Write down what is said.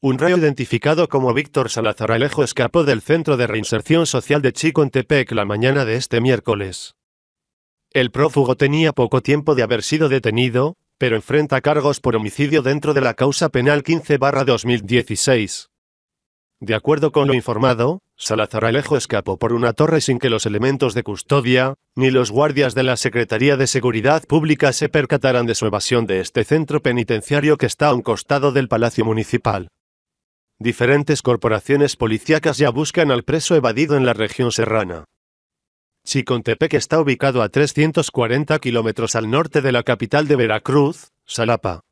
Un reo identificado como Víctor Salazar Alejo escapó del Centro de Reinserción Social de Chico en Tepec la mañana de este miércoles. El prófugo tenía poco tiempo de haber sido detenido, pero enfrenta cargos por homicidio dentro de la causa penal 15-2016. De acuerdo con lo informado, Salazar Alejo escapó por una torre sin que los elementos de custodia, ni los guardias de la Secretaría de Seguridad Pública se percataran de su evasión de este centro penitenciario que está a un costado del Palacio Municipal. Diferentes corporaciones policíacas ya buscan al preso evadido en la región serrana. Chicontepec está ubicado a 340 kilómetros al norte de la capital de Veracruz, Salapa.